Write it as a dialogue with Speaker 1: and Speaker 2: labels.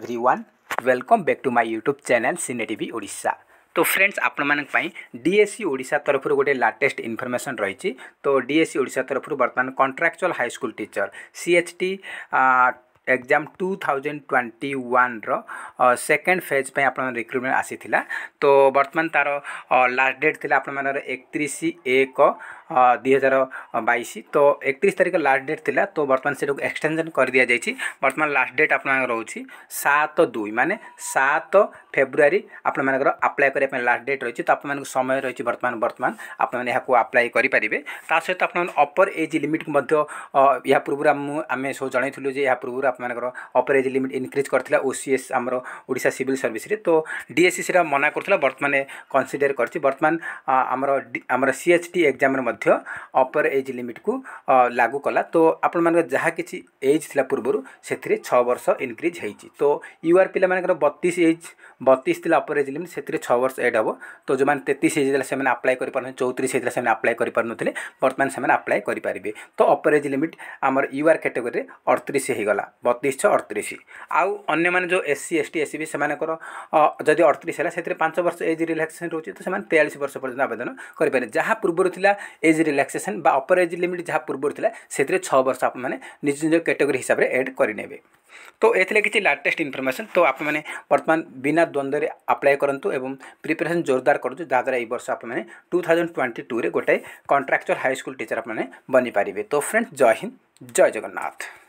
Speaker 1: everyone welcome back to my YouTube channel cine TV Odisha तो friends ଆପଣମାନଙ୍କ ପାଇଁ तरफ़ गोटे लाटेस्ट इनफर्मेसन रही तो डीएससी ओडा तरफ बर्तमान कंट्राक्चुअल हाईस्कल टीचर सी teacher CHT exam two thousand twenty one रेकेंड फेज पर आप रिक्रुटमेंट आसी तो बर्तमान तार लास्ट डेट थी आप एक ଦୁଇ ହଜାର ବାଇଶ ତ ଏକତିରିଶ ତାରିଖ ଲାଷ୍ଟ ଡେଟ୍ ଥିଲା ତ ବର୍ତ୍ତମାନ ସେଟାକୁ ଏକ୍ସଟେନସନ୍ କରିଦିଆଯାଇଛି ବର୍ତ୍ତମାନ ଲାଷ୍ଟ ଡେଟ୍ ଆପଣମାନଙ୍କର ରହୁଛି ସାତ ଦୁଇ ମାନେ ସାତ ଫେବୃଆରୀ ଆପଣମାନଙ୍କର ଆପ୍ଲାଏ କରିବା ପାଇଁ ଲାଷ୍ଟ ଡେଟ୍ ରହିଛି ତ ଆପଣମାନଙ୍କୁ ସମୟ ରହିଛି ବର୍ତ୍ତମାନ ବର୍ତ୍ତମାନ ଆପଣମାନେ ଏହାକୁ ଆପ୍ଲାଏ କରିପାରିବେ ତା ସହିତ ଆପଣମାନେ ଅପର ଏଜ୍ ଲିମିଟ୍କୁ ମଧ୍ୟ ଏହା ପୂର୍ବରୁ ମୁଁ ଆମେ ସବୁ ଜଣାଇଥିଲୁ ଯେ ଏହା ପୂର୍ବରୁ ଆପଣମାନଙ୍କର ଅପର ଏଜ୍ ଲିମିଟ୍ ଇନକ୍ରିଜ୍ କରିଥିଲା ଓ ସି ଏସ୍ ଆମର ଓଡ଼ିଶା ସିଭିଲ୍ ସର୍ଭିସରେ ତ ଡିଏସ୍ସି ସେଟା ମନା କରୁଥିଲା ବର୍ତ୍ତମାନ କନସିଡ଼ର କରିଛି ବର୍ତ୍ତମାନ ଆମର ଆମର ସି ଏଚ୍ ଟି ଏକ୍ଜାମ୍ରେ ମଧ୍ୟ ମଧ୍ୟ ଅପର ଏଜ୍ ଲିମିଟ୍କୁ ଲାଗୁ କଲା ତ ଆପଣମାନଙ୍କର ଯାହା କିଛି ଏଜ୍ ଥିଲା ପୂର୍ବରୁ ସେଥିରେ ଛଅ ବର୍ଷ ଇନକ୍ରିଜ୍ ହେଇଛି ତ ୟୁ ଆର୍ ପିଲାମାନଙ୍କର ବତିଶ ଏଜ୍ ବତିଶ ଥିଲା ଅପର ଏଜ୍ ଲିମିଟ୍ ସେଥିରେ ଛଅ ବର୍ଷ ଏଡ୍ ହେବ ତ ଯେଉଁମାନେ ତେତିଶ ଏଜ୍ ଥିଲା ସେମାନେ ଆପ୍ଲାଏ କରିପାରୁନଥିଲେ ଚଉତିରିଶ ହେଇଥିଲା ସେମାନେ ଆପ୍ଲାଏ କରିପାରୁନଥିଲେ ବର୍ତ୍ତମାନ ସେମାନେ ଆପ୍ଲାଏ କରିପାରିବେ ତ ଅପର ଏଜ୍ ଲିମିଟ୍ ଆମର ୟୁ ଆର୍ କ୍ୟାଟେଗୋରୀରେ ଅଡ଼ତିରିଶ ହେଇଗଲା ବତିଶ ଛଅ ଅଡ଼ତିରିଶ ଆଉ ଅନ୍ୟମାନେ ଯେଉଁ S C S T S C B ସେମାନଙ୍କର ଯଦି ଅଡ଼ତିରିଶ ହେଲା ସେଥିରେ ପାଞ୍ଚ ବର୍ଷ ଏଜ୍ ରିଲାକ୍ସେସନ୍ ରହୁଛି ତ ସେମାନେ ତେୟାଳିଶ ବର୍ଷ ପର୍ଯ୍ୟନ୍ତ ଆବେଦନ କରିପାରିବେ ଯାହା ପୂର୍ବରୁ ଥିଲା ଏଜ୍ ରିଲାକ୍ସେସନ୍ ବା ଅପର ଏଜ୍ ଲିମିଟ୍ ଯାହା ପୂର୍ବରୁ ଥିଲା ସେଥିରେ ଛଅ ବର୍ଷ ଆପଣମାନେ ନିଜ ନିଜ କ୍ୟାଟେଗୋରୀ ହିସାବରେ ଏଡ଼୍ କରିନେବେ তো এতে কিছু লাটেস্ট ইনফরমেশন তো আপনার বর্তমান বিনা দ্বন্দ্বরে আপ্লাই করতু এবং প্রিপেরেসন জোরদার করতু যাদ্বারা এই বর্ষ আপনার টু থাউজেন্ড টোয়েন্টি টুরে গোটাই কন্ট্রাকচর হাইস্কুল টিচর আপনার বনিপারে তো ফ্রেন্ডস জয় হিন্দ জয় জগন্নাথ